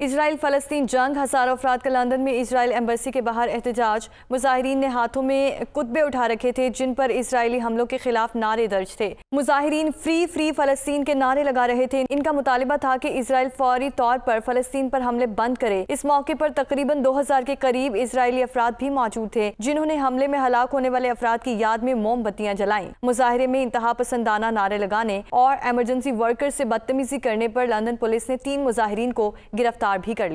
Israel फ़लस्तीन जंग हज़ारों अफराद का लंदन में इसराइल एम्बेसी के बाहर एहतजाज मुजाहरीन ने हाथों में कुतबे उठा रखे थे जिन पर इसराइली हमलों के खिलाफ नारे दर्ज थे मुजाहरीन फ्री फ्री फ़लस्तीन के नारे लगा रहे थे इनका मुतालबा था कि इसराइल फौरी तौर पर फ़लस्तीन पर हमले बंद करे इस मौके पर तकरीबन दो हज़ार के करीब इसराइली अफराद भी मौजूद थे जिन्होंने हमले में हलाक होने वाले अफराद की याद में मोमबत्तियाँ जलाई मुजाहरे में इंतहा पसंदाना नारे लगाने और एमरजेंसी वर्कर से बदतमीजी करने पर लंदन पुलिस ने तीन मुजाहरीन को गिरफ्तार इफ्तार भी कर